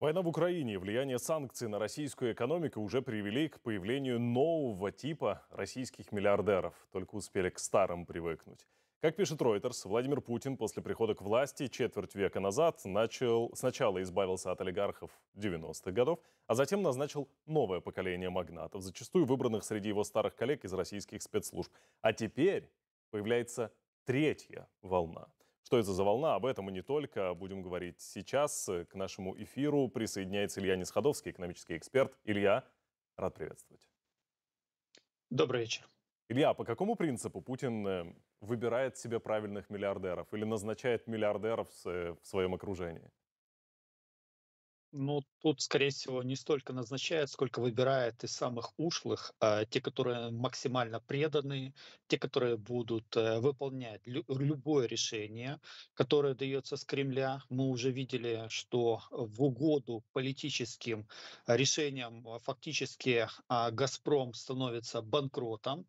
Война в Украине и влияние санкций на российскую экономику уже привели к появлению нового типа российских миллиардеров. Только успели к старым привыкнуть. Как пишет Reuters, Владимир Путин после прихода к власти четверть века назад начал, сначала избавился от олигархов 90-х годов, а затем назначил новое поколение магнатов, зачастую выбранных среди его старых коллег из российских спецслужб. А теперь появляется третья волна – что это за волна? Об этом и не только. Будем говорить сейчас. К нашему эфиру присоединяется Илья Нисходовский, экономический эксперт. Илья, рад приветствовать. Добрый вечер. Илья, по какому принципу Путин э, выбирает себе правильных миллиардеров или назначает миллиардеров э, в своем окружении? Ну, тут, скорее всего, не столько назначает, сколько выбирает из самых ушлых, а те, которые максимально преданы, те, которые будут э, выполнять лю- любое решение, которое дается с Кремля. Мы уже видели, что в угоду политическим решениям а, фактически а, «Газпром» становится банкротом.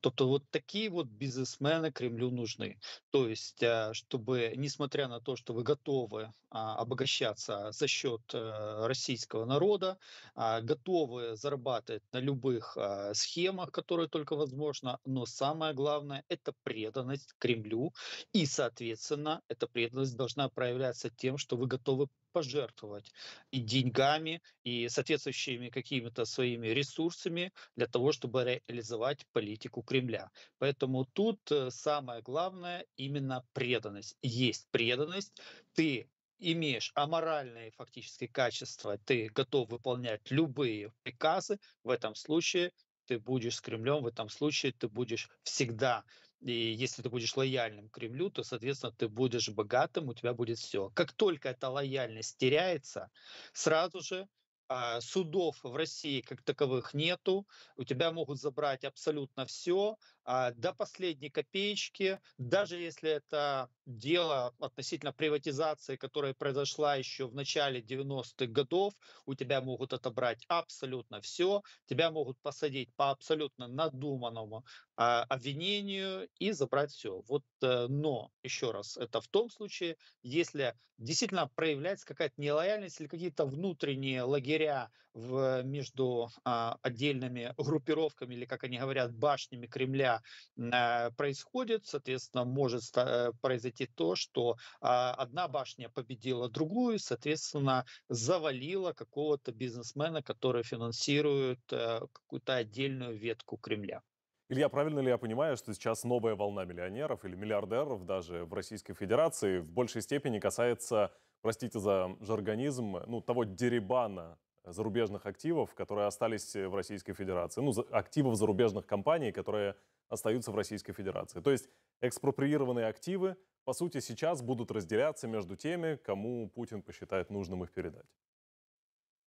То Тобто вот такие вот бизнесмены Кремлю нужны. То есть, а, чтобы, несмотря на то, что вы готовы а, обогащаться за счет э, российского народа, а, готовы зарабатывать на любых а, схемах, которые только возможно, но самое главное – это преданность Кремлю, и, соответственно, эта преданность должна проявляться тем, что вы готовы пожертвовать и деньгами, и соответствующими какими-то своими ресурсами для того, чтобы реализовать политику Кремля. Поэтому тут э, самое главное именно преданность. Есть преданность, ты имеешь аморальные фактически качества, ты готов выполнять любые приказы, в этом случае ты будешь с Кремлем, в этом случае ты будешь всегда. И если ты будешь лояльным Кремлю, то, соответственно, ты будешь богатым, у тебя будет все. Как только эта лояльность теряется, сразу же а, судов в России как таковых нету, у тебя могут забрать абсолютно все, а, до последней копеечки, даже если это дело относительно приватизации, которая произошла еще в начале 90-х годов, у тебя могут отобрать абсолютно все, тебя могут посадить по абсолютно надуманному э, обвинению и забрать все. Вот, э, но, еще раз, это в том случае, если действительно проявляется какая-то нелояльность или какие-то внутренние лагеря в, между э, отдельными группировками или, как они говорят, башнями Кремля января э, происходит, соответственно, может э, произойти то, что а, одна башня победила другую, соответственно, завалила какого-то бизнесмена, который финансирует э, какую-то отдельную ветку Кремля. Илья, правильно ли я понимаю, что сейчас новая волна миллионеров или миллиардеров даже в Российской Федерации в большей степени касается, простите за жаргонизм, ну, того деребана зарубежных активов, которые остались в Российской Федерации, ну, активов зарубежных компаний, которые остаются в Российской Федерации. То есть экспроприированные активы, по сути, сейчас будут разделяться между теми, кому Путин посчитает нужным их передать.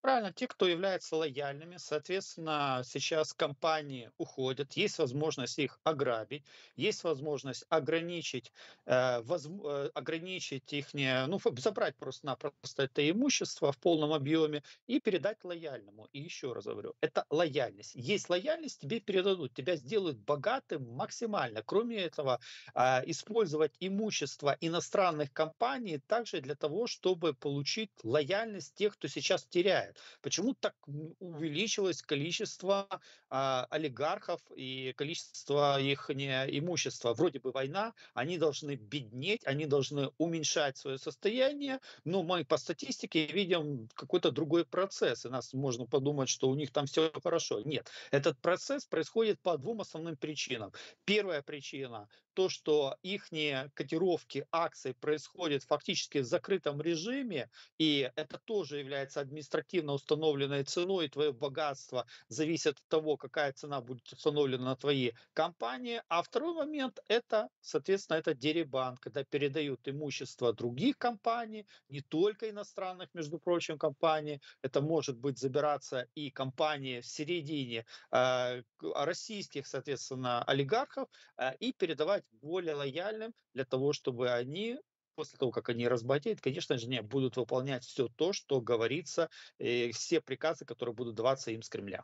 Правильно, те, кто является лояльными, соответственно, сейчас компании уходят, есть возможность их ограбить, есть возможность ограничить, э, воз, э, ограничить их, ну, забрать просто-напросто это имущество в полном объеме и передать лояльному. И еще раз говорю, это лояльность. Есть лояльность, тебе передадут, тебя сделают богатым максимально. Кроме этого, э, использовать имущество иностранных компаний также для того, чтобы получить лояльность тех, кто сейчас теряет хватает. Почему так увеличилось количество а, олигархов и количество их имущества? Вроде бы война, они должны беднеть, они должны уменьшать свое состояние, но мы по статистике видим какой-то другой процесс, и нас можно подумать, что у них там все хорошо. Нет, этот процесс происходит по двум основным причинам. Первая причина то, что их котировки акций происходят фактически в закрытом режиме, и это тоже является административно установленной ценой, и твое богатство зависит от того, какая цена будет установлена на твои компании. А второй момент – это, соответственно, это дерибан, когда передают имущество других компаний, не только иностранных, между прочим, компаний. Это может быть забираться и компании в середине э, российских, соответственно, олигархов, э, и передавать стать более лояльным для того, чтобы они после того, как они разбогатеют, конечно же, не будут выполнять все то, что говорится, и э, все приказы, которые будут даваться им с Кремля.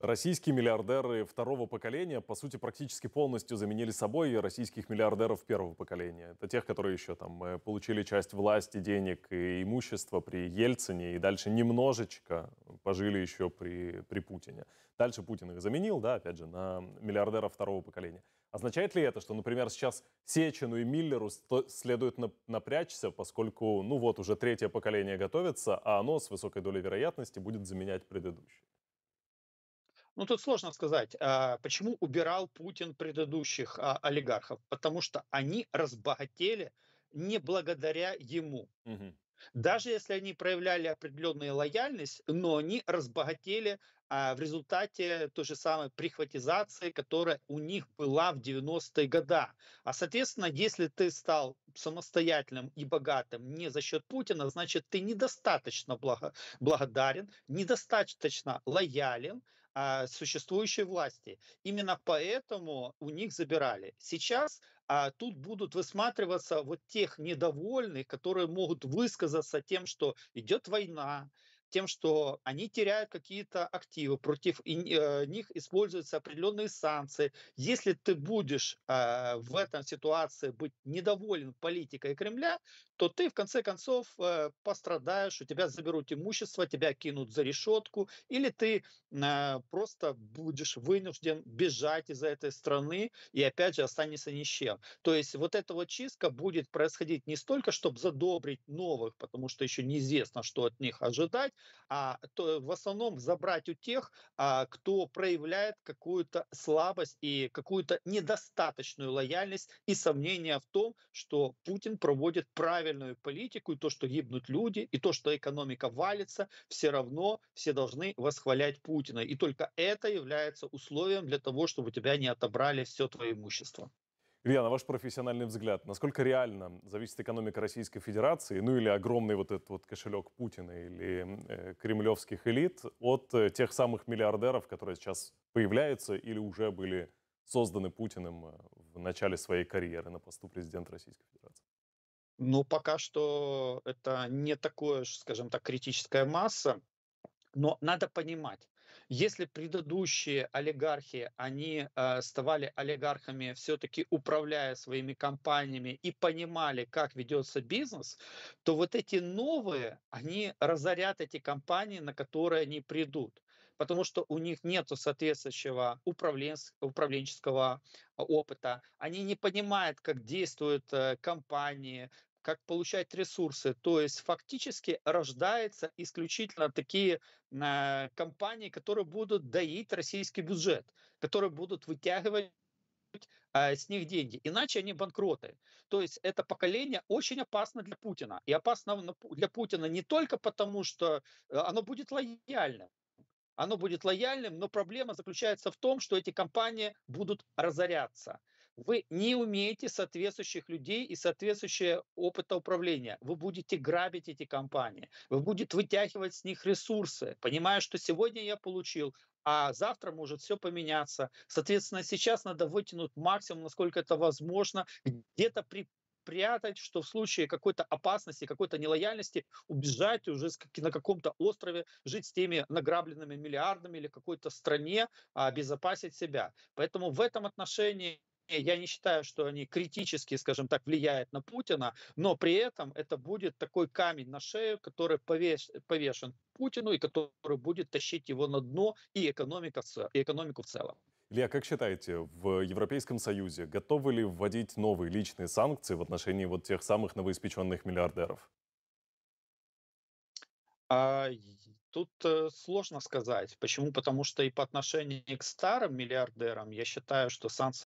Российские миллиардеры второго поколения, по сути, практически полностью заменили собой российских миллиардеров первого поколения. Это тех, которые еще там э, получили часть власти, денег и имущества при Ельцине, и дальше немножечко пожили еще при, при Путине. Дальше Путин их заменил, да, опять же, на миллиардеров второго поколения. Означает ли это, что, например, сейчас Сечину и Миллеру следует напрячься, поскольку, ну вот, уже третье поколение готовится, а оно с высокой долей вероятности будет заменять предыдущее? Ну, тут сложно сказать, а, почему убирал Путин предыдущих а, олигархов. Потому что они разбогатели не благодаря ему. Угу. Даже если они проявляли определенную лояльность, но они разбогатели а, в результате той же самой прихватизации, которая у них была в 90-е годы. А, соответственно, если ты стал самостоятельным и богатым не за счет Путина, значит, ты недостаточно благо, благодарен, недостаточно лоялен а, существующей власти. Именно поэтому у них забирали. Сейчас а, тут будут высматриваться вот тех недовольных, которые могут высказаться тем, что идет война, тем, что они теряют какие-то активы, против э, них используются определенные санкции. Если ты будешь э, в этом ситуации быть недоволен политикой Кремля, то ты в конце концов э, пострадаешь, у тебя заберут имущество, тебя кинут за решетку, или ты э, просто будешь вынужден бежать из этой страны и опять же останешься ни с чем. То есть вот эта вот чистка будет происходить не столько, чтобы задобрить новых, потому что еще неизвестно, что от них ожидать, а то, в основном забрать у тех, а, кто проявляет какую-то слабость и какую-то недостаточную лояльность и сомнения в том, что Путин проводит правильно правильную политику, и то, что гибнут люди, и то, что экономика валится, все равно все должны восхвалять Путина. И только это является условием для того, чтобы у тебя не отобрали все твое имущество. Илья, на ваш профессиональный взгляд, насколько реально зависит экономика Российской Федерации, ну или огромный вот этот вот кошелек Путина или э, кремлевских элит от э, тех самых миллиардеров, которые сейчас появляются или уже были созданы Путиным э, в начале своей карьеры на посту президента Российской Федерации? Ну пока что это не такое, скажем так, критическая масса. Но надо понимать, если предыдущие олигархи, они э, ставали олигархами, все-таки управляя своими компаниями и понимали, как ведется бизнес, то вот эти новые, они разорят эти компании, на которые они придут, потому что у них нет соответствующего управленческого а, опыта, они не понимают, как действуют э, компании, как получать ресурсы. То есть фактически рождаются исключительно такие э, компании, которые будут доить российский бюджет, которые будут вытягивать э, с них деньги, иначе они банкроты. То есть это поколение очень опасно для Путина. И опасно для Путина не только потому, что э, оно будет лояльным, оно будет лояльным, но проблема заключается в том, что эти компании будут разоряться вы не умеете соответствующих людей и соответствующего опыта управления. Вы будете грабить эти компании, вы будете вытягивать с них ресурсы, понимая, что сегодня я получил, а завтра может все поменяться. Соответственно, сейчас надо вытянуть максимум, насколько это возможно, где-то при прятать, что в случае какой-то опасности, какой-то нелояльности убежать уже на каком-то острове, жить с теми награбленными миллиардами или какой-то стране, а обезопасить себя. Поэтому в этом отношении я не считаю, что они критически, скажем так, влияют на Путина, но при этом это будет такой камень на шею, который повеш, повешен Путину и который будет тащить его на дно и, экономика, и экономику в целом. Илья, как считаете, в Европейском Союзе готовы ли вводить новые личные санкции в отношении вот тех самых новоиспеченных миллиардеров? А, тут э, сложно сказать. Почему? Потому что и по отношению к старым миллиардерам я считаю, что санкции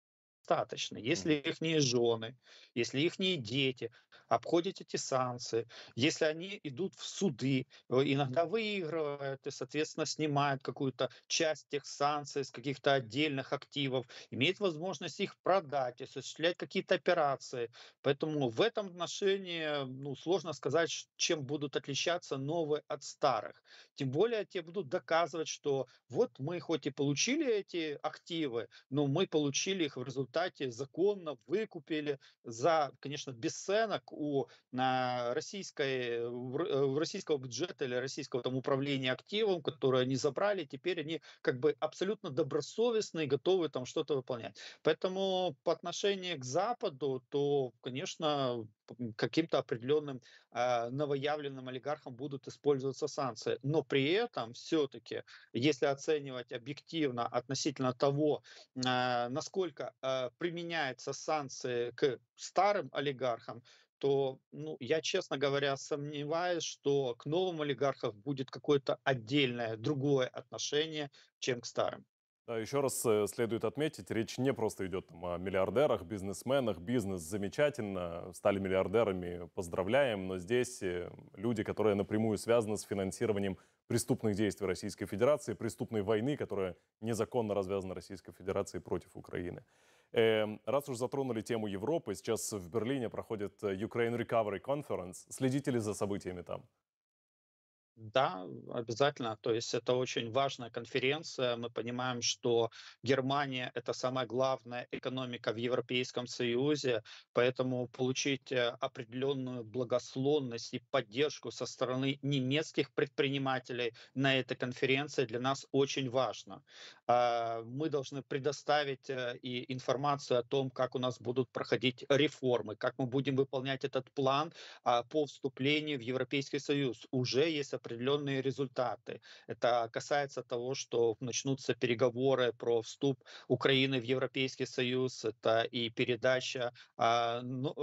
достаточно. Если их не жены, если их не дети обходят эти санкции, если они идут в суды, э, иногда выигрывают и, соответственно, снимают какую-то часть тех санкций с каких-то отдельных активов, имеют возможность их продать, осуществлять какие-то операции. Поэтому в этом отношении ну, сложно сказать, чем будут отличаться новые от старых. Тем более те будут доказывать, что вот мы хоть и получили эти активы, но мы получили их в результате результате законно выкупили за, конечно, бесценок у на российской, э, э, в российского бюджета или российского там, управления активом, которое они забрали, теперь они как бы абсолютно добросовестные, готовы там что-то выполнять. Поэтому по отношению к Западу, то, конечно, каким-то определенным э, новоявленным олигархам будут использоваться санкции. Но при этом все-таки, если оценивать объективно относительно того, э, насколько э, применяются санкции к старым олигархам, то ну, я, честно говоря, сомневаюсь, что к новым олигархам будет какое-то отдельное, другое отношение, чем к старым. Да, еще раз э, следует отметить, речь не просто идет там, о миллиардерах, бизнесменах. Бизнес замечательно, стали миллиардерами, поздравляем, но здесь э, люди, которые напрямую связаны с финансированием преступных действий Российской Федерации, преступной войны, которая незаконно развязана Российской Федерацией против Украины. Эм, раз уж затронули тему Европы, сейчас в Берлине проходит э, Ukraine Recovery Conference. Следите ли за событиями там? Да, обязательно. То есть это очень важная конференция. Мы понимаем, что Германия — это самая главная экономика в Европейском Союзе, поэтому получить э, определенную благословность и поддержку со стороны немецких предпринимателей на этой конференции для нас очень важно. А, мы должны предоставить э, и информацию о том, как у нас будут проходить реформы, как мы будем выполнять этот план а, по вступлению в Европейский Союз. Уже есть определенные результаты. Это касается того, что начнутся переговоры про вступ Украины в Европейский Союз, это и передача а, э, ну,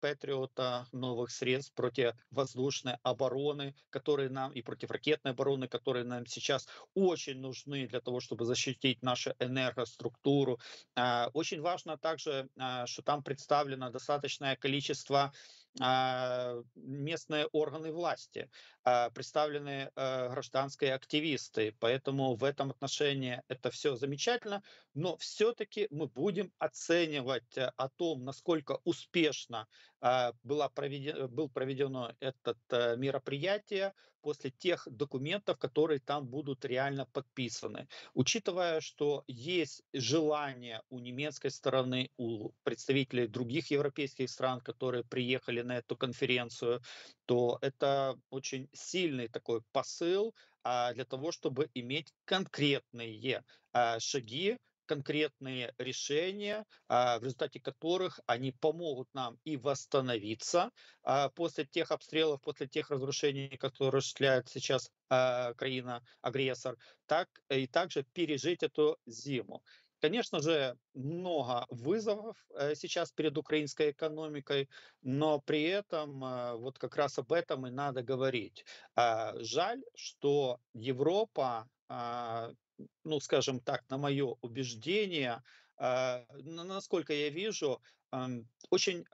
Патриота новых средств против воздушной обороны, которые нам и противоракетной обороны, которые нам сейчас очень нужны для того, чтобы защитить нашу энергоструктуру. Э, очень важно также, э, что там представлено достаточное количество а, местные органы власти, а, представлены э, гражданские активисты. Поэтому в этом отношении это все замечательно, но все-таки мы будем оценивать э, о том, насколько успешно а, было проведено был проведено это э, мероприятие после тех документов, которые там будут реально подписаны. Учитывая, что есть желание у немецкой стороны, у представителей других европейских стран, которые приехали приехали на эту конференцию, то это очень сильный такой посыл а, для того, чтобы иметь конкретные а, шаги, конкретные решения, а, в результате которых они помогут нам и восстановиться а, после тех обстрелов, после тех разрушений, которые осуществляет сейчас а, Украина агрессор так и также пережить эту зиму. Конечно же, много вызовов э, сейчас перед украинской экономикой, но при этом э, вот как раз об этом и надо говорить. А, жаль, что Европа, а, ну скажем так, на мое убеждение, а, насколько я вижу, очень,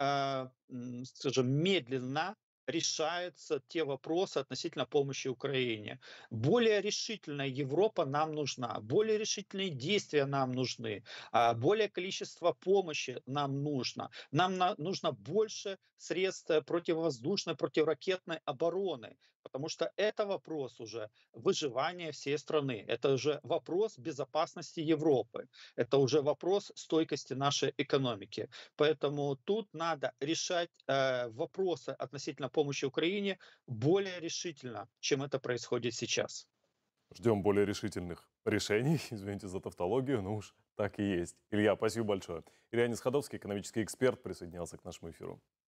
скажем, медленно решаются те вопросы относительно помощи Украине. Более решительная Европа нам нужна, более решительные действия нам нужны, а более количество помощи нам нужно. Нам нужно больше средств э, противовоздушной, противоракетной обороны потому что это вопрос уже выживания всей страны, это уже вопрос безопасности Европы, это уже вопрос стойкости нашей экономики. Поэтому тут надо решать э, вопросы относительно помощи Украине более решительно, чем это происходит сейчас. Ждем более решительных решений, извините за тавтологию, но уж так и есть. Илья, спасибо большое. Илья Нисходовский, экономический эксперт, присоединялся к нашему эфиру.